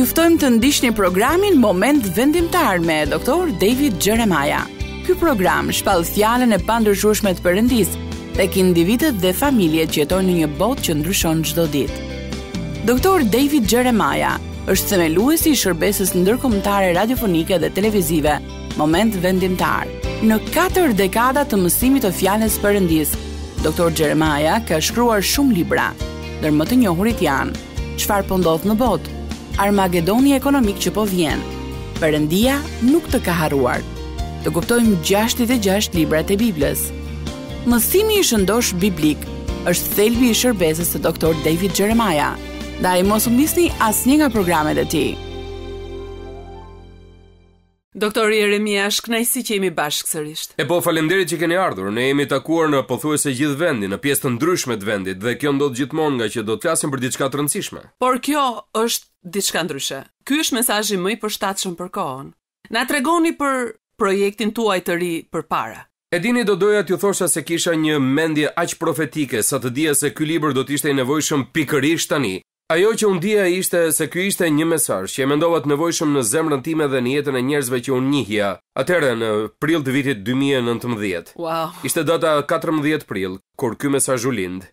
juftojmë të ndisht një programin Moment Vendimtar me doktor David Gjeremaja. Ky program shpalë fjallën e pandërshushmet përëndis dhe ki individet dhe familje që jetojnë në një bot që ndryshon gjdo dit. Doktor David Gjeremaja është themeluesi i shërbesës ndërkomtare radiofonike dhe televizive Moment Vendimtar. Në katër dekada të mësimit të fjallës përëndis, doktor Gjeremaja ka shkruar shumë libra, më të njohurit janë, qfar pëndodhë po në botë, armagedoni ekonomik që po vjen. Përëndia nuk të ka haruar. Të kuptojmë 66 librat gjasht libra të Biblës. Mësimi i shëndosh biblik është thelbi i shërbesës të doktor David Gjeremaja, da i mos umisni as një nga programet e ti. Doktor Jeremia, është kënaqësi që jemi bashkë sërish. E po falenderit që keni ardhur. Ne jemi takuar në pothuajse gjithë vendi, në pjesë të ndryshme të vendit dhe kjo ndodh gjithmonë nga që do të flasim për diçka të rëndësishme. Por kjo është diçka ndryshe. Ky është mesazhi më i përshtatshëm për kohën. Na tregoni për projektin tuaj të ri përpara. E dini do doja t'ju thosha se kisha një mendje aq profetike sa të dija se ky libër do të ishte i nevojshëm pikërisht tani, Ajo që unë dhja ishte se kjo ishte një mesar që e mendovat nevojshëm në zemrën time dhe një jetën e njerëzve që unë njihja, atërë në prill të vitit 2019. Wow. Ishte data 14 prill, kur kjo mesaj u lindë,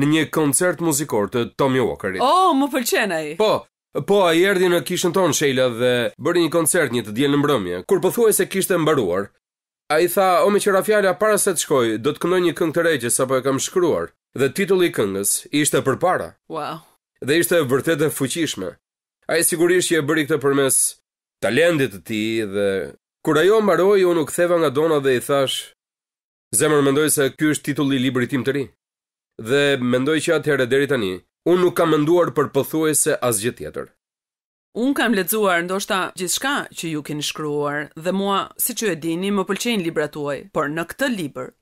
në një koncert muzikor të Tommy Walkerit. Oh, më pëlqenaj! Po, po a erdi në kishën tonë, Sheila, dhe bërë një koncert një të djelë në mbrëmje, kur pëthuaj se kishte mbaruar. A i tha, o me qëra fjalla, para se të shkoj, do të këndoj një këng të rejgjës, apo e kam shkruar, dhe titulli këngës ishte për para. Wow dhe ishte vërtet e fuqishme. A i sigurisht që e bëri këtë përmes talentit të ti dhe... Kur ajo mbaroi, unë u ktheva nga dona dhe i thash, Zemër mendoj se ky është titulli i librit tim të ri. Dhe mendoj që atëherë deri tani, unë nuk kam menduar për pothuajse asgjë tjetër. Unë kam lexuar ndoshta gjithçka që ju keni shkruar dhe mua, siç ju e dini, më pëlqenjë librat tuaj, por në këtë libër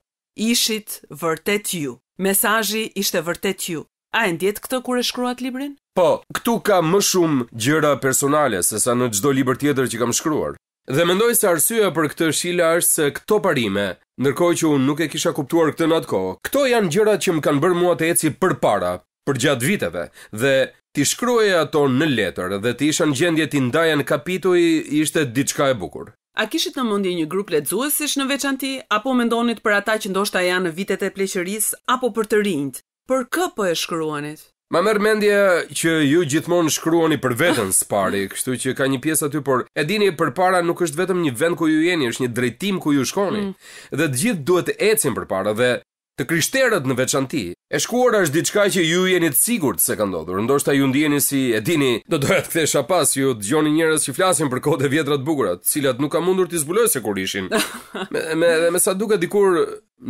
ishit vërtet ju. Mesazhi ishte vërtet ju. A e ndjet këtë kur e shkruat librin? Po, këtu ka më shumë gjëra personale se sa në çdo liber tjetër që kam shkruar. Dhe mendoj se arsyeja për këtë shila është se këto parime, nërkoj që unë nuk e kisha kuptuar këtë në atë ko, këto janë gjëra që më kanë bërë mua të eci për para, për gjatë viteve, dhe ti shkruaj ato në letër dhe ti ishan gjendje ti ndajan kapitu i ishte diçka e bukur. A kishit në mundi një grup letëzuesish në veçanti, apo mendonit për ata që ndoshta janë vitet e pleqëris, apo për të rindë, për kë po e shkruani? Ma merr mendje që ju gjithmonë shkruani për veten së pari, kështu që ka një pjesë aty, por e dini përpara nuk është vetëm një vend ku ju jeni, është një drejtim ku ju shkoni. Mm. Dhe të gjithë duhet të ecim përpara dhe të krishterët në veçanti, e shkuar është diçka që ju jeni të sigurt se ka ndodhur. Ndoshta ju ndjeni si e dini, do doja të kthesha pas ju dëgjoni njerëz që flasin për kohët e vjetra të bukura, të cilat nuk kam mundur të zbuloj se kur ishin. Me me me sa duket dikur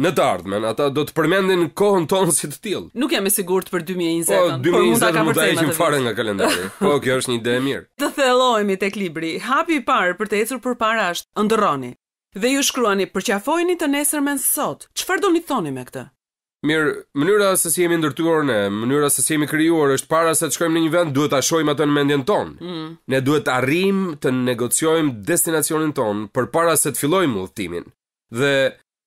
në të ardhmen, ata do të përmendin kohën tonë si të tillë. Nuk jam i sigurt për 2020, po, por mund ta kam përmendur. Po 2020 mund ta fare nga kalendari. Po kjo është një ide e mirë. Të thellohemi tek libri. Hapi i parë për të ecur përpara është ëndrroni dhe ju shkruani për qafojni të nesërmen sot. Qëfar do një thoni me këtë? Mirë, mënyra se si jemi ndërtuar ne, mënyra se si jemi krijuar është para se të shkojmë në një vend, duhet ta shohim atë në mendjen tonë. Mm. Ne duhet të arrijm të negociojm destinacionin tonë përpara se të fillojmë udhtimin. Dhe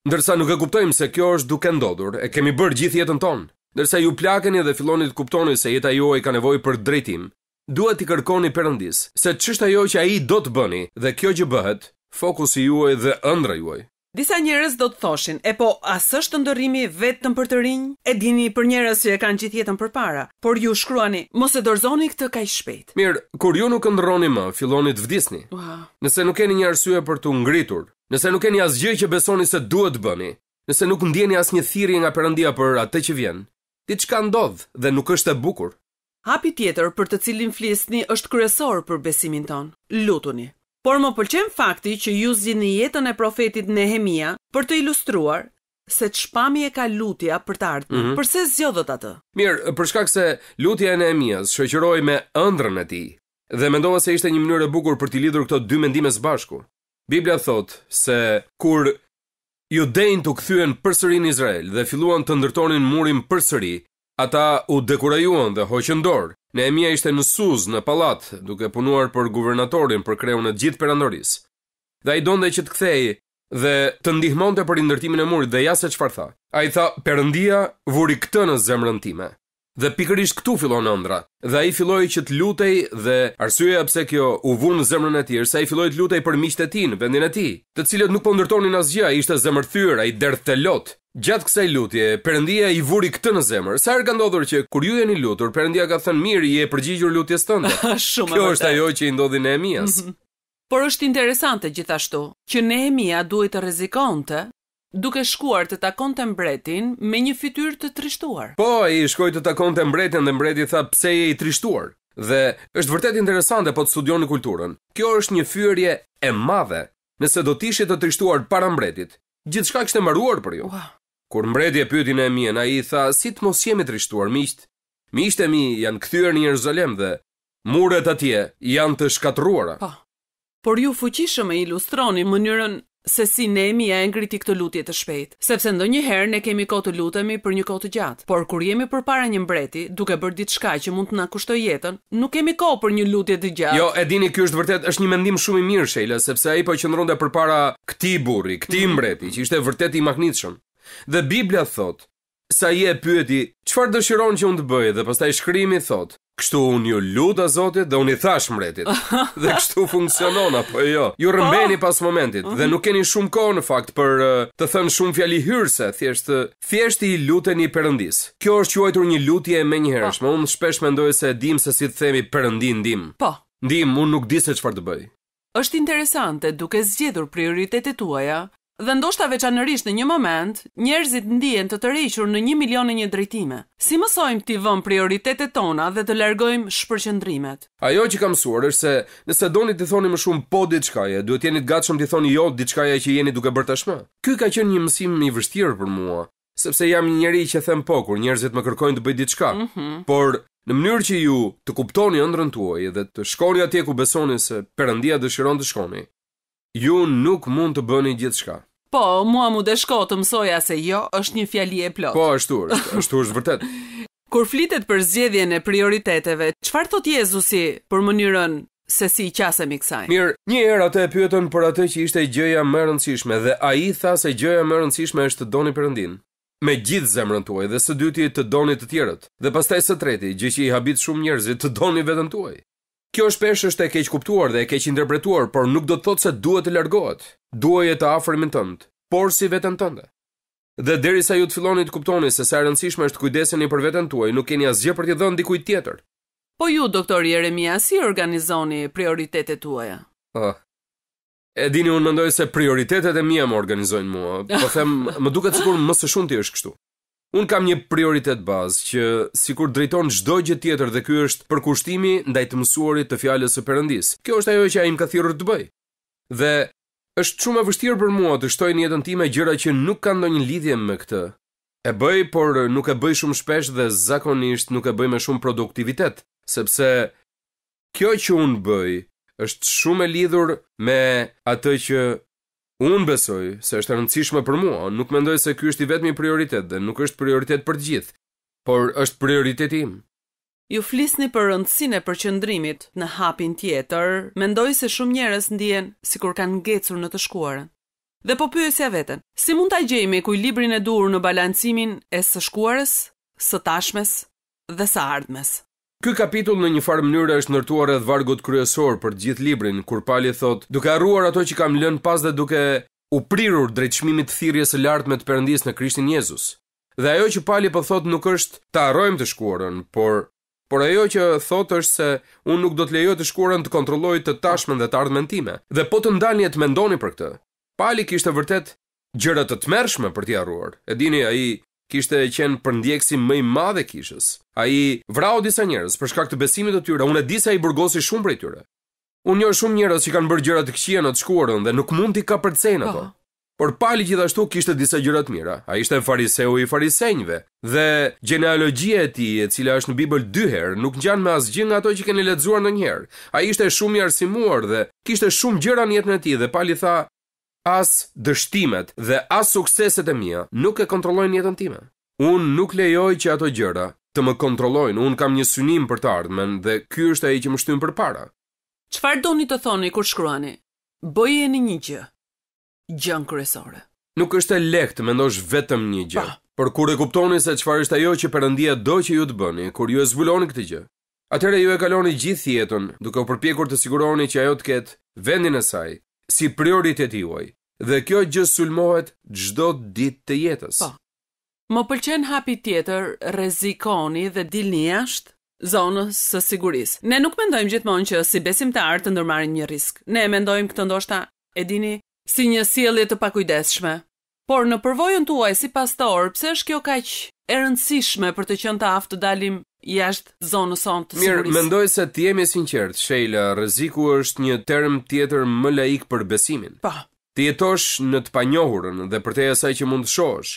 ndërsa nuk e kuptojmë se kjo është duke ndodhur, e kemi bërë gjithë jetën tonë. Ndërsa ju plakeni dhe filloni të kuptoni se jeta juaj ka nevojë për drejtim, duhet t'i kërkoni Perëndis se ç'është ajo që ai do të bëni dhe kjo që bëhet fokusi juaj dhe ëndra juaj. Disa njerëz do të thoshin, e po as është ndërrimi vetëm për të rinj? E dini për njerëz që e kanë gjithë jetën përpara, por ju shkruani, mos e dorëzoni këtë kaq shpejt. Mirë, kur ju nuk ndrroni më, filloni të vdisni. Wow. Nëse nuk keni një arsye për të ngritur, nëse nuk keni asgjë që besoni se duhet të bëni, nëse nuk ndjeni asnjë thirrje nga Perëndia për atë që vjen, diçka ndodh dhe nuk është e bukur. Hapi tjetër për të cilin flisni është kryesor për besimin ton. Lutuni, por më pëlqen fakti që ju zgjidhni jetën e profetit Nehemia për të ilustruar se çpami e ka lutja për të ardhmen. Mm -hmm. Përse zjodhët atë? Mirë, për shkak se lutja e Nehemias shoqëroi me ëndrrën e tij dhe mendova se ishte një mënyrë e bukur për të lidhur këto dy mendime së bashku. Biblia thot se kur ju dejnë të këthyen përsëri në Izrael dhe filluan të ndërtonin murin përsëri, ata u dekurajuan dhe hoqën dorë. Nehemia ishte në Suz, në palat, duke punuar për guvernatorin për kreu në gjithë perandoris. Dhe a i donde që të kthej dhe të ndihmonte për indërtimin e murit dhe ja se farë tha. A i tha, perëndia vuri këtë në zemrën time. Dhe pikërisht këtu fillon ëndra. Dhe ai filloi që të lutej dhe arsyeja pse kjo u vun në zemrën e tij është i ai filloi të lutej për miqtë e tij në vendin e tij, të cilët nuk po ndërtonin asgjë, ai ishte zemërthyr, ai derdhte lot. Gjatë kësaj lutje, Perëndia i vuri këtë në zemër. Sa herë ka ndodhur që kur ju jeni lutur, Perëndia ka thënë mirë, i e përgjigjur lutjes tënde. Shumë Kjo është ajo që i ndodhi në mhm. Por është interesante gjithashtu që Nehemia duhet të rrezikonte duke shkuar të takonte mbretin me një fytyrë të trishtuar. Po, i shkoi të takonte mbretin dhe mbreti tha pse je i trishtuar. Dhe është vërtet interesante po të studioni kulturën. Kjo është një fyerje e madhe. Nëse do të ishit të trishtuar para mbretit, gjithçka kishte mbaruar për ju. Wow. Kur mbreti e pyeti në mien, ai i tha, "Si të mos jemi trishtuar miq? Miqtë e mi janë kthyer në Jerusalem dhe muret atje janë të shkatruara." Pa, po. Por ju fuqishëm e ilustroni mënyrën se si ne mi e ngriti këtë lutje të shpejt, sepse ndonjëherë ne kemi kohë të lutemi për një kohë të gjatë, por kur jemi përpara një mbreti, duke bërë diçka që mund të na kushtojë jetën, nuk kemi kohë për një lutje të gjatë. Jo, e dini ky është vërtet është një mendim shumë i mirë, Sheila, sepse ai po qëndronte përpara këtij burri, këtij mbreti, që ishte vërtet i magnitshëm. Dhe Biblia thot, sa je pyeti, qëfar dëshiron që unë të bëjë, dhe përsta i shkrimi thot, kështu unë ju lutë zotit dhe unë i thash mretit, dhe kështu funksionona, po jo, ju po. rëmbeni pas momentit, dhe mhm. nuk keni shumë kohë në fakt për të thënë shumë fjali hyrse, thjesht, thjesht i lutë e një përëndis. Kjo është që uajtur një lutje e me një herësh, unë shpesh me ndojë se dim se si të themi përëndin dim. Po, dim, unë nuk disë e qëfar të bëj. Êshtë interesante duke zgjedhur prioritetet tuaja, Dhe ndoshta veçanërisht në një moment, njerëzit ndihen të tërhequr në 1 milion e një drejtime. Si mësojmë ti vëmë prioritetet tona dhe të largojmë shpërqendrimet? Ajo që kam mësuar është se nëse doni të thoni më shumë po diçkaje, duhet jeni të gatshëm të thoni jo diçkaje që jeni duke bërë tashmë. Ky ka qenë një mësim i vështirë për mua, sepse jam një njerëz që them po kur njerëzit më kërkojnë të bëj diçka. Mm -hmm. Por në mënyrë që ju të kuptoni ëndrrën tuaj dhe të shkoni atje ku besoni se Perëndia dëshiron të shkoni, Ju nuk mund të bëni gjithë shka. Po, mua mu deshko të mësoja se jo është një fjali e plot. Po, është tur, është tur, është vërtet. Kur flitet për zgjedhjen e prioriteteve, qëfar thot Jezusi për mënyrën se si i qasem i kësaj. Mirë, një herë atë e pyetën për atë që ishte gjëja më e rëndësishme dhe ai tha se gjëja më e rëndësishme është të doni Perëndin me gjithë zemrën tuaj dhe së dyti të doni të tjerët. Dhe pastaj së treti, gjë që i habit shumë njerëzit, të doni veten tuaj. Kjo shpesh është e keq kuptuar dhe e keq interpretuar, por nuk do të thotë se duhet të largohet. Duaj e të afrë më tëndë, por si vetën tëndë. Dhe deri sa ju të filoni të kuptoni se sa e rëndësishme është kujdeseni për vetën tuaj, nuk keni asgjë për të dhënë dikujt tjetër. Po ju, doktor Jeremia, si organizoni prioritetet tuaja? Ah. E dini unë mendoj se prioritetet e mia më organizojnë mua. Po them, më duket sikur më së shumti është kështu. Un kam një prioritet bazë që sikur drejton çdo gjë tjetër dhe ky është përkushtimi ndaj të mësuarit të fjalës së Perëndis. Kjo është ajo që ai më ka thirrur të bëj. Dhe është shumë e vështirë për mua të shtoj në jetën time gjëra që nuk kanë ndonjë lidhje me këtë. E bëj, por nuk e bëj shumë shpesh dhe zakonisht nuk e bëj me shumë produktivitet, sepse kjo që un bëj është shumë e lidhur me atë që Unë besoj se është rëndësishme për mua, nuk mendoj se ky është i vetmi prioritet dhe nuk është prioritet për gjithë, por është prioriteti im. Ju flisni për rëndësinë e përqendrimit në hapin tjetër. Mendoj se shumë njerëz ndjehen sikur kanë ngecur në të shkuarën. Dhe po pyesja veten, si mund ta gjejmë ekuilibrin e duhur në balancimin e së shkuarës, së tashmes dhe së ardhmes? Ky kapitull në një farë mënyrë është ndërtuar rreth vargut kryesor për gjithë librin, kur Pali thot: "Duke harruar ato që kam lënë pas dhe duke u prirur drejt çmimit thirrjes së lartë me të përëndis në Krishtin Jezus." Dhe ajo që Pali po thot nuk është ta harrojmë të shkuarën, por por ajo që thot është se unë nuk do të lejoj të shkuarën të kontrollojë të tashmen dhe të ardhmen time. Dhe po të ndalni të mendoni për këtë. Pali kishte vërtet gjëra të tmerrshme për të harruar. E dini ai kishte qenë përndjekësi më i madh e kishës. Ai vrau disa njerëz për shkak të besimit të tyre. Unë e di se ai burgosi shumë prej tyre. Unë njoh shumë njerëz që kanë bërë gjëra të këqija në të shkuarën dhe nuk mund t'i kapërcen ato. Po. Por Pali gjithashtu kishte disa gjëra të mira. Ai ishte fariseu i farisenjve dhe gjenealogjia e tij, e cila është në Bibël dy herë, nuk ngjan me asgjë nga ato që keni lexuar ndonjëherë. Ai ishte shumë i arsimuar dhe kishte shumë gjëra në jetën e tij dhe Pali tha, As dështimet dhe as sukseset e mia nuk e kontrollojnë jetën time. Unë nuk lejoj që ato gjëra të më kontrollojnë. Unë kam një synim për të ardhmen dhe ky është ai që më shtyn përpara. Çfarë doni të thoni kur shkruani? Bëjeni një gjë. Gjën kryesore. Nuk është e lehtë mendosh vetëm një gjë. Pa. Por kur e kuptoni se çfarë është ajo që Perëndia do që ju të bëni, kur ju e zbuloni këtë gjë, atëherë ju e kaloni gjithë jetën duke u përpjekur të siguroheni që ajo të ketë vendin e saj si prioritet i uaj, dhe kjo gjë sulmohet gjdo dit të jetës. Po, më pëlqen hapi tjetër rezikoni dhe dilni ashtë zonës së siguris. Ne nuk mendojmë gjithmonë që si besim të artë të ndërmarin një risk. Ne mendojmë këtë ndoshta edini si një sielit të pakujdeshme. Por në përvojën të uaj si pastor, pse është kjo kaqë e rëndësishme për të qënë të aftë të dalim jashtë zonës sonë të sigurisë. Mirë, mendoj se të jemi sinqert, Sheila, rreziku është një term tjetër më laik për besimin. Po. Ti jetosh në të panjohurën dhe për teja saj që mund të shohësh.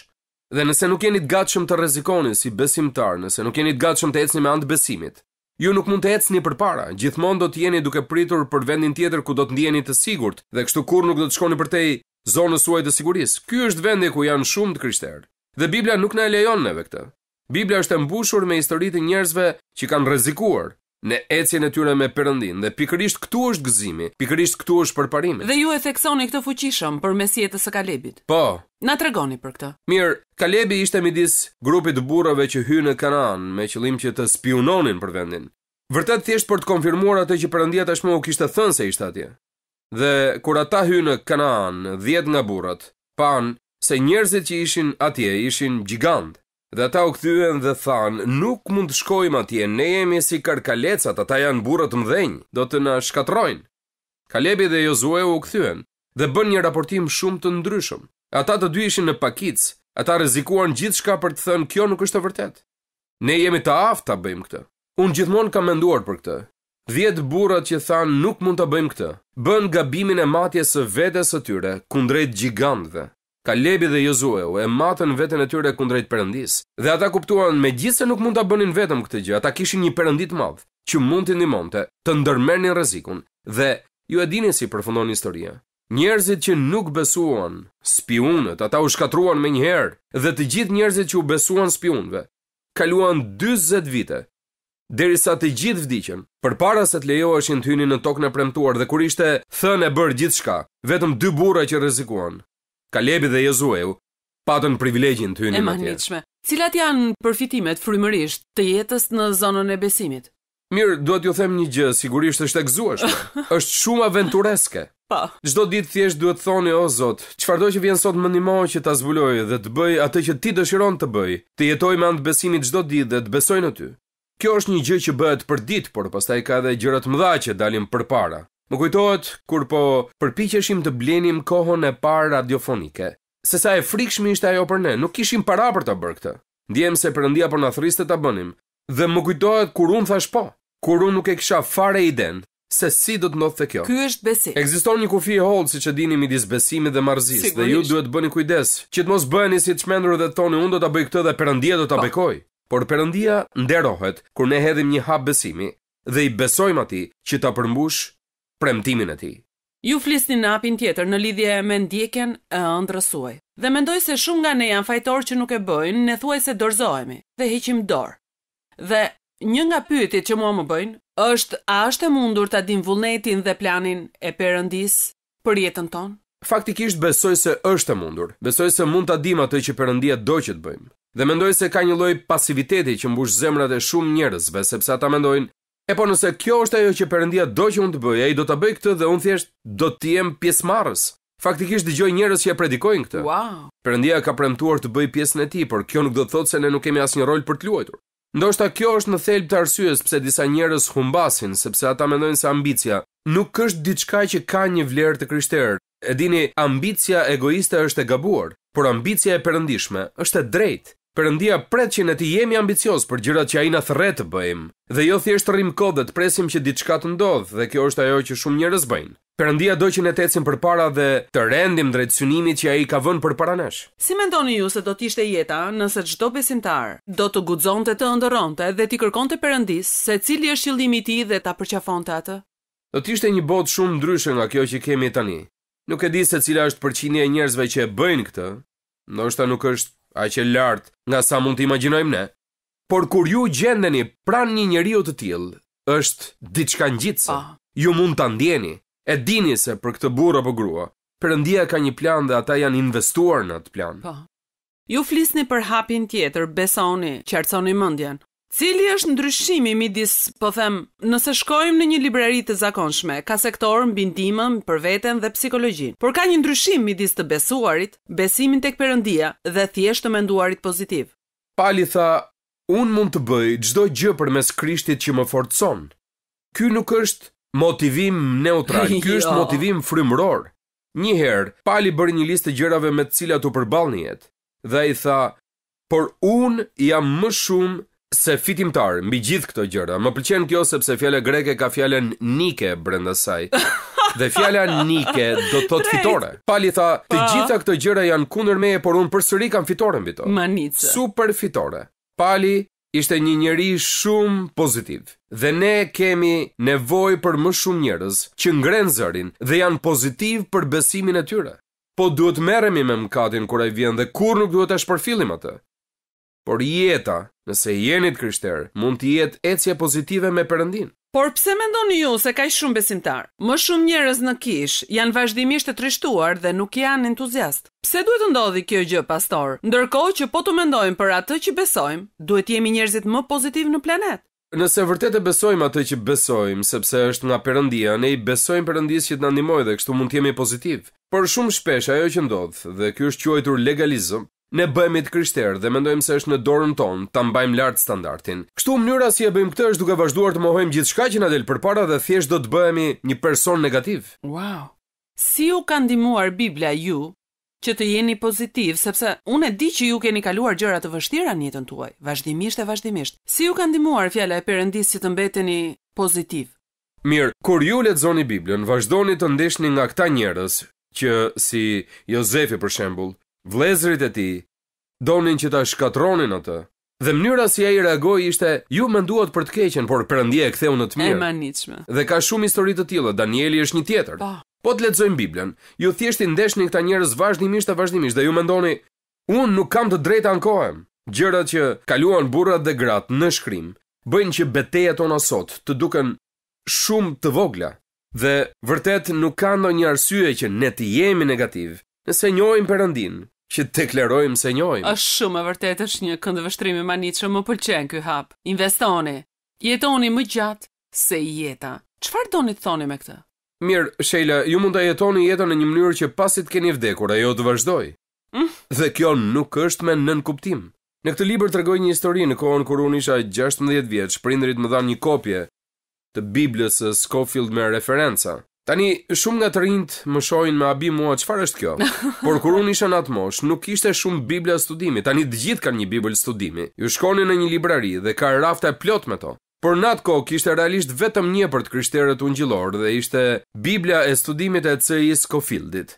Dhe nëse nuk jeni të gatshëm të rrezikoni si besimtar, nëse nuk jeni të gatshëm të ecni me anë të besimit, ju nuk mund të ecni përpara. Gjithmonë do të jeni duke pritur për vendin tjetër ku do të ndiheni të sigurt dhe kështu kur nuk do të shkoni përtej zonës suaj të sigurisë. Ky është vendi ku janë shumë të krishterë. Dhe Biblia nuk na e lejon neve këtë. Biblia është e mbushur me histori të njerëzve që kanë rrezikuar në ecjen e tyre me Perëndin dhe pikërisht këtu është gëzimi, pikërisht këtu është përparimi. Dhe ju e theksoni këtë fuqishëm për mesjetës së Kalebit. Po. Na tregoni për këtë. Mirë, Kalebi ishte midis grupit të burrave që hyn në Kanaan me qëllim që të spiunonin për vendin. Vërtet thjesht për të konfirmuar atë që Perëndia tashmë u kishte thënë se ishte atje. Dhe kur ata hyn në Kanaan, 10 nga burrat pan se njerëzit që ishin atje ishin gjigantë. Dhe ata u këthyën dhe thanë, nuk mund të shkojmë atje, ne jemi si karkalecat, ata janë burët mdhenjë, do të në shkatrojnë. Kalebi dhe Jozue u këthyën dhe bën një raportim shumë të ndryshëm. Ata të dy ishin në pakic, ata rezikuan gjithë shka për të thënë kjo nuk është të vërtet. Ne jemi të aftë të bëjmë këtë. Unë gjithmonë kam menduar për këtë. Dhjetë burët që thanë nuk mund të bëjmë këtë, bën gabimin e matjes së vetes tyre kundrejt gjigantëve. Kalebi dhe Jozueu e matën veten e tyre kundrejt Perëndis. Dhe ata kuptuan me gjithë se nuk mund ta bënin vetëm këtë gjë, ata kishin një Perëndi të madh që mund t'i ndihmonte të ndërmerrnin rrezikun. Dhe ju e dini si përfundon historia. Njerëzit që nuk besuan spionët, ata u shkatruan me njëherë dhe të gjithë njerëzit që u besuan spionëve kaluan 40 vite derisa të gjithë vdiqën. përpara se të lejoheshin të hynin në tokën e premtuar dhe kur ishte thënë e bër gjithçka, vetëm dy burra që rrezikuan, Kalebi dhe Jezueu patën privilegjin të hynin atje. E mahnitshme. Cilat janë përfitimet frymërisht të jetës në zonën e besimit? Mirë, duhet ju them një gjë, sigurisht është e gëzuar. është shumë aventureske. Pa. Po. Çdo ditë thjesht duhet thoni o Zot, çfarë do që vjen sot më ndihmoj që ta zbuloj dhe të bëj atë që ti dëshiron të bëj. Të jetoj me anë besimit çdo ditë dhe të besoj në ty. Kjo është një gjë që bëhet për ditë, por pastaj ka edhe gjëra të mëdha që dalin përpara. Më kujtohet kur po përpiqeshim të blenim kohën e parë radiofonike, se sa e frikshme ishte ajo për ne, nuk kishim para për ta bërë këtë. Ndjem se Perëndia po na thriste ta bënim, dhe më kujtohet kur un thash po, kur un nuk e kisha fare iden se si do të ndodhte kjo. Ky është besim. Ekziston një kufi i hollë siç e dini midis besimit dhe marrëzisë, dhe ju duhet të bëni kujdes që të mos bëheni si çmendur dhe thoni un do ta bëj këtë dhe Perëndia do ta po. bekoj. Por Perëndia nderohet kur ne hedhim një hap besimi dhe i besojmë atij që ta përmbush premtimin e ti. Ju flisni në apin tjetër në lidhje me ndjekjen e suaj. Dhe mendoj se shumë nga ne janë fajtorë që nuk e bëjnë, ne thuaj se dorzohemi dhe heqim dorë. Dhe një nga pyetjet që mua më bëjnë është a është e mundur ta dim vullnetin dhe planin e Perëndis për jetën tonë? Faktikisht besoj se është e mundur. Besoj se mund ta dim atë që Perëndia do që të bëjmë. Dhe mendoj se ka një lloj pasiviteti që mbush zemrat e shumë njerëzve sepse ata mendojnë E po nëse kjo është ajo që Perëndia do që unë të bëj, ai do ta bëj këtë dhe unë thjesht do të jem pjesëmarrës. Faktikisht dëgjoj njerëz që e predikojnë këtë. Wow. Perëndia ka premtuar të bëj pjesën e tij, por kjo nuk do të thotë se ne nuk kemi asnjë rol për të luajtur. Ndoshta kjo është në thelb të arsyes pse disa njerëz humbasin, sepse ata mendojnë se ambicia nuk është diçka që ka një vlerë të krishterë. Edini ambicia egoiste është e gabuar, por ambicia e perëndishme është e drejtë. Perëndia pret që ne të jemi ambicioz për gjërat që ai na thret të bëjmë, dhe jo thjesht rrim kodet, presim që diçka të ndodhë, dhe kjo është ajo që shumë njerëz bëjnë. Perëndia do që ne të ecim përpara dhe të rendim drejt synimit që ai ka vënë përpara nesh. Si mendoni ju se do të ishte jeta nëse çdo besimtar do të guxonte të ëndërronte dhe të kërkonte Perëndis se cili është qëllimi i tij dhe ta përqafonte atë? Do të ishte një botë shumë ndryshe nga kjo që kemi tani. Nuk e di se cila është përqindja e njerëzve që e bëjnë këtë. Ndoshta nuk është A që lartë nga sa mund të imagjinojmë ne. Por kur ju gjendeni pranë një njeriu të tillë, është diçka ngjitse. Ju mund ta ndjeni. E dini se për këtë burrë apo grua, Perëndia ka një plan dhe ata janë investuar në atë plan. Po. Ju flisni për hapin tjetër, besoni, qartësoni mendjen. Cili është ndryshimi midis, po them, nëse shkojmë në një librari të zakonshme, ka sektor mbi ndihmën për veten dhe psikologjinë. Por ka një ndryshim midis të besuarit, besimin tek Perëndia dhe thjesht të menduarit pozitiv. Pali tha, un mund të bëj çdo gjë përmes Krishtit që më forcon. Ky nuk është motivim neutral, ky është jo. motivim frymëror. Një herë, Pali bëri një listë gjërave me të cilat u përballni jetë dhe ai tha, por un jam më shumë se fitimtar mbi gjithë këto gjëra. Më pëlqen kjo sepse fjala greke ka fjalën nike brenda saj. Dhe fjala nike do të thotë fitore. Pali tha, të gjitha këto gjëra janë kundër meje, por unë përsëri kam fitore mbi to. Manice. Super fitore. Pali ishte një njeri shumë pozitiv. Dhe ne kemi nevoj për më shumë njerëz që ngren zërin dhe janë pozitiv për besimin e tyre. Po duhet merremi me mëkatin kur ai vjen dhe kur nuk duhet ta shpërfillim atë por jeta, nëse jeni të krishterë, mund të jetë ecje pozitive me Perëndin. Por pse mendoni ju se ka shumë besimtar? Më shumë njerëz në kish janë vazhdimisht të trishtuar dhe nuk janë entuziast. Pse duhet të ndodhi kjo gjë, pastor? Ndërkohë që po të mendojmë për atë që besojmë, duhet të jemi njerëzit më pozitiv në planet. Nëse vërtet e besojmë atë që besojmë, sepse është nga Perëndia, ne i besojmë Perëndis që të na ndihmojë dhe kështu mund të jemi pozitiv. Por shumë shpesh ajo që ndodh, dhe ky është quajtur legalizëm, Ne bëhemi të krishterë dhe mendojmë se është në dorën tonë ta mbajmë lart standardin. Kështu mënyra si e bëjmë këtë është duke vazhduar të mohojmë gjithçka që na del përpara dhe thjesht do të bëhemi një person negativ. Wow. Si u ka ndihmuar Bibla ju që të jeni pozitiv sepse unë e di që ju keni kaluar gjëra të vështira në jetën tuaj, vazhdimisht e vazhdimisht. Si u ka ndihmuar fjala e Perëndisë që të mbeteni pozitiv? Mirë, kur ju lexoni Biblën, vazhdoni të ndeshni nga këta njerëz që si Jozefi për shembull, vlezrit e ti, donin që ta shkatronin atë. Dhe mënyra si ai reagoi ishte ju menduat për të keqen, por Perëndia e ktheu në të mirë. Emanitshme. Dhe ka shumë histori të tilla. Danieli është një tjetër. Pa. Po. po të lexojmë Biblën. Ju thjesht i ndeshni këta njerëz vazhdimisht e vazhdimisht dhe ju mendoni, unë nuk kam të drejtë ankohem. Gjërat që kaluan burrat dhe gratë në shkrim bëjnë që betejat tona sot të duken shumë të vogla. Dhe vërtet nuk ka ndonjë arsye që ne të jemi negativ, nëse njohim Perëndin, që të deklarojmë se njojmë. A shumë e vërtetë është një këndë vështrimi ma një që më pëlqen këj hapë. Investoni, jetoni më gjatë se jeta. Qëfar do një të thoni me këtë? Mirë, Sheila, ju mund të jetoni jeta në një mënyrë që pasit keni vdekur, a jo të vazhdoj. Mm? Dhe kjo nuk është me nën kuptim. Në këtë liber të një histori në kohën kër unë isha 16 vjetë, prindrit më dhanë një kopje të së Scofield me referenca. Tani, shumë nga të rinjtë më shojnë me abim mua qëfar është kjo, por kur unë isha në atë mosh, nuk ishte shumë bibla studimi, tani të gjithë kanë një bibël studimi, ju shkoni në një librari dhe ka rafta plot me to. Por në atë kohë kishte realisht vetëm një për të krishterët ungjillor dhe ishte Bibla e studimit e C.I. Scofieldit.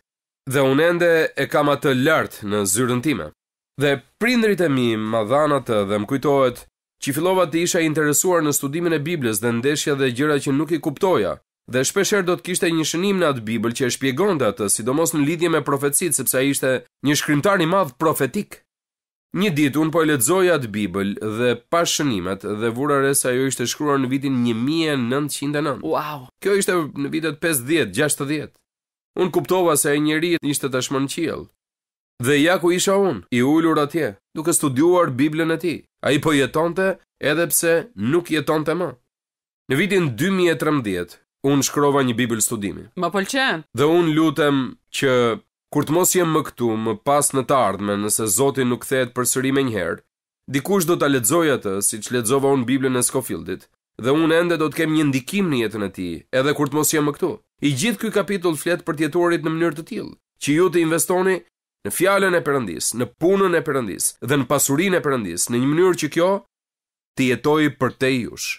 Dhe unë ende e kam atë lartë në zyrën time. Dhe prindrit e mi ma dhanatë dhe më kujtohet që fillova të isha interesuar në studimin e Biblës dhe ndeshja dhe gjëra që nuk i kuptoja, Dhe shpesher do të kishte një shënim në atë Bibël që e shpjegon dhe atë, sidomos në lidhje me profetësit, sepse a ishte një shkrimtar i madhë profetik. Një ditë unë po e ledzoj atë Bibël dhe pa shënimet dhe vurare sa jo ishte shkruar në vitin 1909. Wow! Kjo ishte në vitet 50-60. Unë kuptova se e njëri ishte të shmën qilë. Dhe ja ku isha unë, i ullur atje, duke studuar Biblën e ti. A i po jetonte edhe pse nuk jetonte më. Në vitin 2013, unë shkrova një Bibël studimi. Më pëlqen. Dhe unë lutem që kur të mos jem më këtu, më pas në të ardhmen, nëse Zoti nuk kthehet përsëri më njëherë, dikush do ta lexojë atë siç lexova unë Biblën e Scofieldit dhe unë ende do të kem një ndikim në jetën e tij, edhe kur të mos jem më këtu. I gjithë ky kapitull flet për jetuarit në mënyrë të tillë, që ju të investoni në fjalën e Perëndis, në punën e Perëndis dhe në pasurinë e Perëndis në një mënyrë që kjo të jetojë për te jush.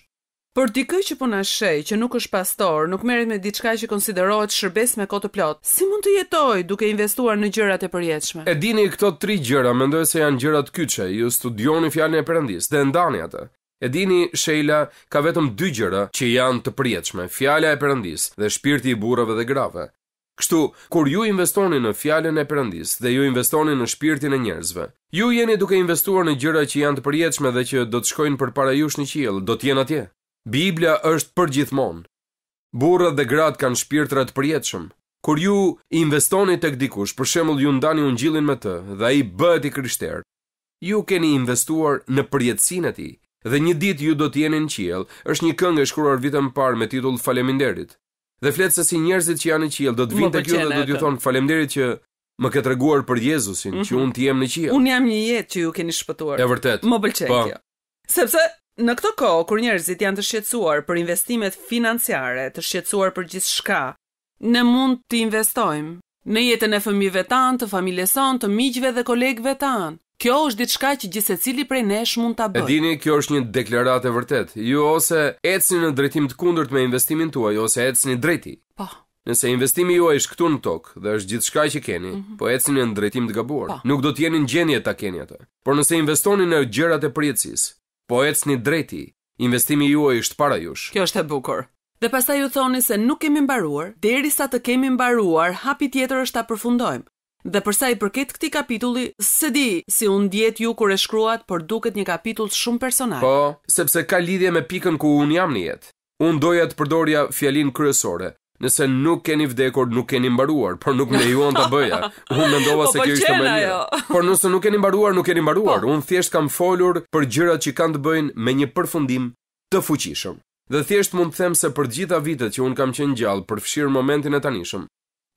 Por dikë që po na sheh që nuk është pastor, nuk merret me diçka që konsiderohet shërbes me kohë të plot. Si mund të jetoj duke investuar në gjërat e përjetshme? E dini këto tri gjëra, mendoj se janë gjërat kyçe. Ju studioni fjalën e Perëndis dhe ndani atë. E dini, Sheila, ka vetëm dy gjëra që janë të përjetshme, fjala e Perëndis dhe shpirti i burrave dhe grave. Kështu, kur ju investoni në fjalën e Perëndis dhe ju investoni në shpirtin e njerëzve, ju jeni duke investuar në gjëra që janë të përjetshme dhe që do të shkojnë përpara jush në qiell, do të jenë atje. Biblia është për gjithmonë. Burrat dhe gratë kanë shpirtra të përjetshëm. Kur ju investoni tek dikush, për shembull ju ndani ungjillin me të dhe ai bëhet i krishterë, ju keni investuar në përjetësinë e tij dhe një ditë ju do të jeni në qiell. Është një këngë e shkruar vitën e parë me titull Faleminderit. Dhe flet se si njerëzit që janë në qiell do të vinë tek ju dhe do t'ju thonë faleminderit që më ke treguar për Jezusin mm -hmm. që mhm. unë të jem në qiell. Unë jam një jetë që ju keni shpëtuar. E vërtet. Më pëlqen po. kjo. Sepse Në këtë kohë, kur njerëzit janë të shqetsuar për investimet financiare, të shqetsuar për gjithë shka, ne mund të investojmë në jetën e fëmijëve tanë, të familjes sonë, të miqve dhe kolegve tanë. Kjo është diçka që gjithë se cili prej nesh mund të bëjë. E dini, kjo është një deklarat e vërtet. Ju ose ecni në drejtim të kundërt me investimin tuaj, ose ecni drejti. Po. Nëse investimi juaj është këtu në tokë dhe është gjithçka që keni, mm -hmm. po ecni në drejtim të gabuar. Pa. Po. Nuk do të në gjendje ta keni atë. Por nëse investoni në gjërat e përjetësisë, po ecni drejti. Investimi juaj është para jush. Kjo është e bukur. Dhe pastaj ju thoni se nuk kemi mbaruar, derisa të kemi mbaruar, hapi tjetër është ta përfundojmë. Dhe përsa i përket këti kapitulli, se di si unë djetë ju kur e shkruat, për duket një kapitull shumë personal. Po, sepse ka lidhje me pikën ku unë jam një jetë. Unë doja të përdorja fjalin kryesore, Nëse nuk keni vdekur, nuk keni mbaruar, por nuk me lejuan ta bëja. Unë mendova po se kjo ishte më mirë. Por nëse nuk keni mbaruar, nuk keni mbaruar. Po. Unë thjesht kam folur për gjërat që kanë të bëjnë me një përfundim të fuqishëm. Dhe thjesht mund të them se për gjitha vitet që un kam qenë gjallë, përfshir momentin e tanishëm,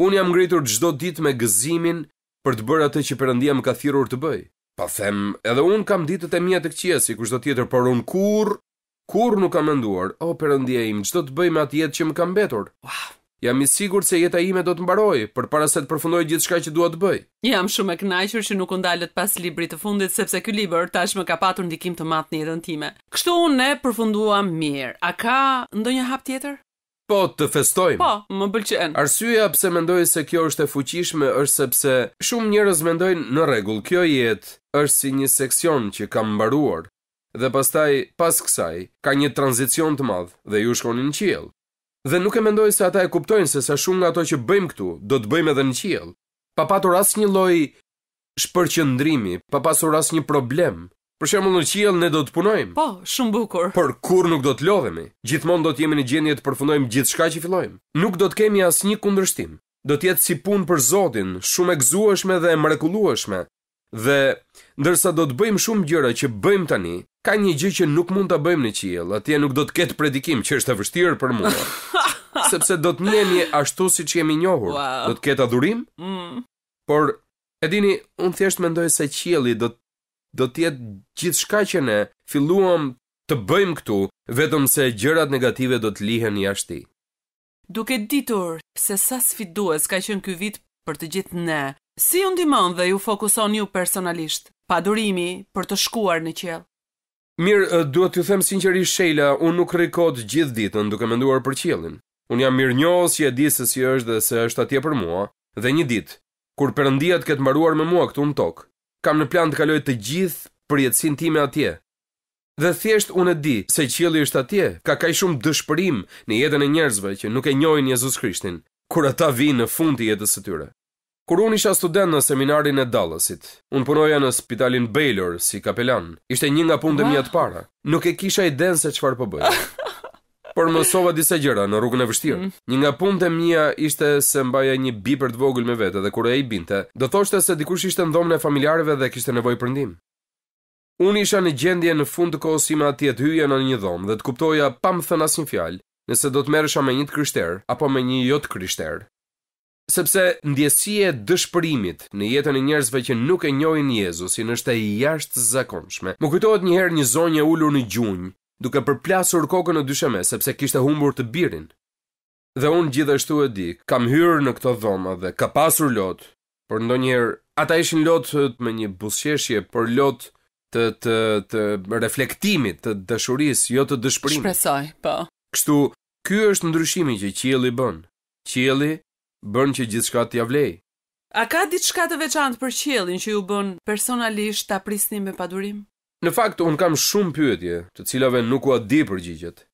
un jam ngritur çdo ditë me gëzimin për të bërë atë që Perëndia më ka thirrur të bëj. Pa them, edhe un kam ditët e mia të qetësi, kushdo tjetër, por un kurr Kur nuk kam nduar, o oh, im, që do të bëjmë atë jetë që më kam betur? Jam i sigur se jeta ime do të mbaroj, për para se të përfundoj gjithë shka që duhet të bëj. Jam shumë e knajqër që nuk undalet pas libri të fundit, sepse ky liber tash më ka patur ndikim të matë një time. Kështu unë ne përfunduam mirë, a ka ndo një hap tjetër? Po, të festojmë. Po, më pëlqen. Arsyeja pse mendoj se kjo është e fuqishme është sepse shumë njerëz mendojnë në rregull, kjo jetë është si një seksion që kam mbaruar dhe pastaj pas kësaj ka një tranzicion të madh dhe ju shkonin në qiell. Dhe nuk e mendoj se ata e kuptojnë se sa shumë nga ato që bëjmë këtu do të bëjmë edhe në qiell, pa patur asnjë lloj shpërqendrimi, pa pasur asnjë problem. Për shembull në qiell ne do të punojmë. Po, shumë bukur. Por kur nuk do të lodhemi. Gjithmonë do të jemi në gjendje të përfundojmë gjithçka që fillojmë. Nuk do të kemi asnjë kundërshtim. Do të jetë si punë për Zotin, shumë e dhe e mrekullueshme. Dhe ndërsa do të bëjmë shumë gjëra që bëjmë tani, Ka një gjë që nuk mund ta bëjmë në qiell, atje nuk do të ketë predikim, që është e vështirë për mua. sepse do të njemi ashtu siç jemi njohur. Wow. Do të ketë adhurim? Mm. Por e dini, un thjesht mendoj se qielli do do të jetë gjithçka që ne filluam të bëjmë këtu, vetëm se gjërat negative do të lihen jashtë ti. Duke ditur se sa sfidues ka qenë ky vit për të gjithë ne, si ju ndihmon dhe ju fokuson ju personalisht pa durimi për të shkuar në qiell? Mirë, duhet t'ju them sinqerisht Sheila, unë nuk rri kod gjithë ditën duke menduar për qiellin. Unë jam mirënjohës që e di se si është dhe se është atje për mua, dhe një ditë, kur Perëndia të ketë mbaruar me mua këtu në tokë, kam në plan të kaloj të gjithë përjetësinë time atje. Dhe thjesht unë e di se qielli është atje, ka kaq shumë dëshpërim në jetën e njerëzve që nuk e njohin Jezu Krishtin, kur ata vinë në fund të jetës së tyre. Kur unë isha student në seminarin e Dallasit, unë punoja në spitalin Baylor si kapelan. Ishte një nga punët e mia të para. Nuk e kisha idenë se çfarë po bëj. Por mësova disa gjëra në rrugën e vështirë. Mm. Një nga punët e mia ishte se mbaja një bipër të vogël me vete dhe kur ai binte, do thoshte se dikush ishte në dhomën e familjarëve dhe kishte nevojë për ndihmë. Unë isha në gjendje në fund të kohës ime atje të hyja në një dhomë dhe të kuptoja pa më thënë asnjë fjalë, nëse do të merresha me një të krishterë apo me një jo të krishterë sepse ndjesia e dëshpërimit në jetën e njerëzve që nuk e njohin Jezusin është e jashtë zakonshme. Më kujtohet një herë një zonjë e ulur në gjunjë, duke përplasur kokën në dysheme sepse kishte humbur të birin. Dhe un gjithashtu e di, kam hyrë në këtë dhomë dhe ka pasur lot, por ndonjëherë ata ishin lot me një buzëqeshje, por lot të të të reflektimit, të dashurisë, jo të dëshpërimit. Shpresoj, po. Kështu, ky është ndryshimi që qielli bën. Qielli bën që gjithçka të ia vlej. A ka diçka të veçantë për qiellin që ju bën personalisht ta prisni me padurim? Në fakt un kam shumë pyetje, të cilave nuk ua di përgjigjet.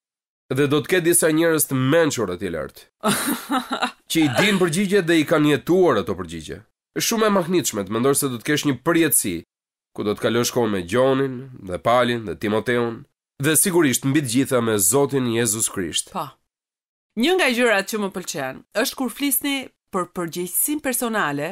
Dhe do të ketë disa njerëz të mençur aty lart, që i din përgjigjet dhe i kanë jetuar ato përgjigje. Është shumë e mahnitshme të mendosh se do të kesh një përjetësi ku do të kalosh kohë me Gjonin dhe Palin dhe Timoteun dhe sigurisht mbi të gjitha me Zotin Jezu Krisht. Pa. Një nga gjërat që më pëlqen është kur flisni për përgjegjësinë personale,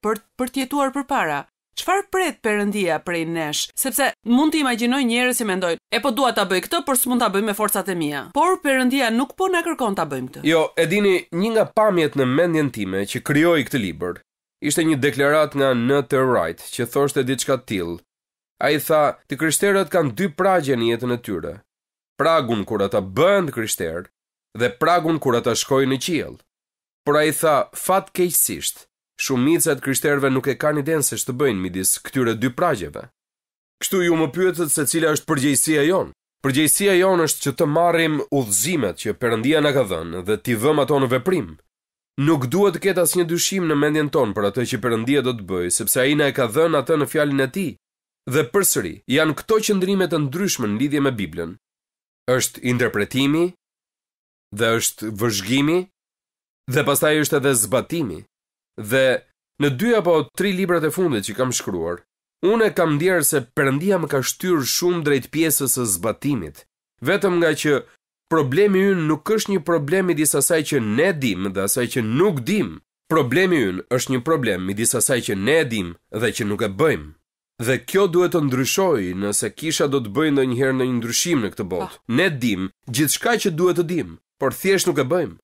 për për të jetuar përpara. Çfarë pret Perëndia prej nesh? Sepse mund të imagjinoj njerëz që si mendojnë, e po dua ta bëj këtë, por s'mund ta bëj me forcat e mia. Por Perëndia nuk po na kërkon ta bëjmë këtë. Jo, e dini, një nga pamjet në mendjen time që krijoi këtë libër, ishte një deklaratë nga N.T. Wright, që thoshte diçka të tillë. Ai tha, "Të krishterët kanë dy pragje në jetën e tyre. Pragun kur ata bëhen krishterë, dhe pragun kur ata shkojnë në qiell. Por ai tha fatkeqësisht, shumica e krishterëve nuk e kanë idenë se ç'të bëjnë midis këtyre dy pragjeve. Kështu ju më pyetët se cila është përgjegjësia jon. Përgjegjësia jon është që të marrim udhëzimet që Perëndia na ka dhënë dhe ti vëm ato në veprim. Nuk duhet të ketë asnjë dyshim në mendjen tonë për atë që Perëndia do të bëjë, sepse ai na e ka dhënë atë në fjalën e tij. Dhe përsëri, janë këto qëndrime të ndryshme në lidhje me Biblën. Është interpretimi, dhe është vëzhgimi dhe pastaj është edhe zbatimi dhe në dy apo tre librat e fundit që kam shkruar unë e kam ndier se Perëndia më ka shtyr shumë drejt pjesës së zbatimit vetëm nga që problemi ynë nuk është një problem midis asaj që ne dim dhe asaj që nuk dim problemi ynë është një problem midis asaj që ne dim dhe që nuk e bëjmë dhe kjo duhet të ndryshoj nëse kisha do të bëj ndonjëherë ndonjë ndryshim në këtë botë ne dim gjithçka që duhet të dim por thjesht nuk e bëjmë.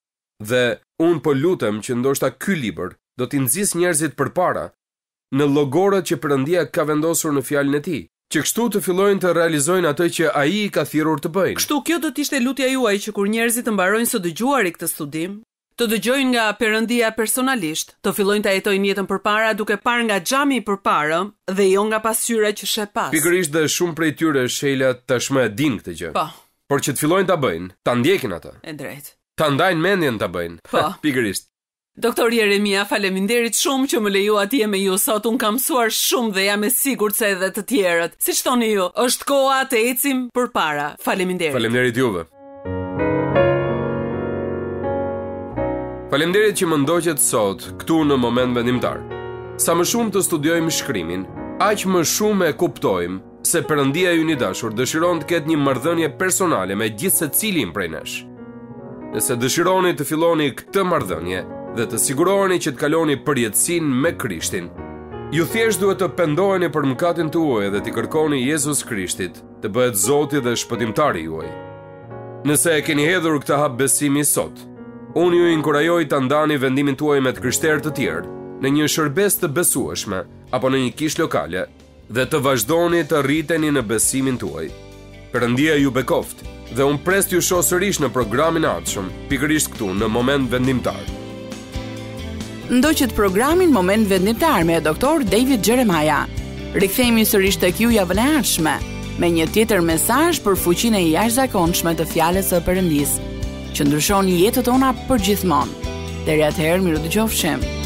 Dhe un po lutem që ndoshta ky libër do të nxjis njerëzit përpara në llogorët që Perëndia ka vendosur në fjalën e tij që kështu të fillojnë të realizojnë atë që ai i ka thirrur të bëjnë. Kështu kjo do të ishte lutja juaj që kur njerëzit të mbarojnë së dëgjuari këtë studim, të dëgjojnë nga Perëndia personalisht, të fillojnë të jetojnë jetën përpara duke parë nga xhami i përparëm dhe jo nga pasqyra që pas. Pikërisht dhe shumë prej tyre shela tashmë e din këtë gjë. Po, por që të fillojnë ta bëjnë, ta ndjekin atë. E drejt. Ta ndajnë mendjen ta bëjnë. Po. Pikërisht. Doktor Jeremia, faleminderit shumë që më leju atje me ju sot, unë kam suar shumë dhe jam e sigur se edhe të tjerët. Si që thoni ju, është koha të ecim për para. Faleminderit. Faleminderit juve. Faleminderit që më ndoqet sot, këtu në moment vendimtar. Sa më shumë të studiojmë shkrimin, aq më shumë e kuptojmë se përëndia ju një dashur dëshiron të ketë një mardhënje personale me gjithë se cilin prej nesh. Nëse dëshironi të filoni këtë mardhënje dhe të siguroni që të kaloni përjetësin me Krishtin, ju thjesht duhet të pendojni për mëkatin të uaj dhe të kërkoni Jezus Krishtit të bëhet Zoti dhe shpëtimtari juaj. Nëse e keni hedhur këtë hap besimi sot, unë ju inkurajoj të ndani vendimin të uaj me të kryshter të tjerë në një shërbes të besueshme apo në një kish lokale dhe të vazhdoni të rriteni në besimin tuaj. Perëndia ju bekoft dhe prest ju shoh sërish në programin Natshum, pikërisht këtu në moment vendimtar. Ndoqjet programin Moment Vendimtar me doktor David Jeremaja. Rikthehemi sërish tek ju javën e ardhshme me një tjetër mesazh për fuqinë e jashtëzakonshme të fjalës së përëndis, që ndryshon jetën ona përgjithmonë. Deri ather mirë dëgjofshim.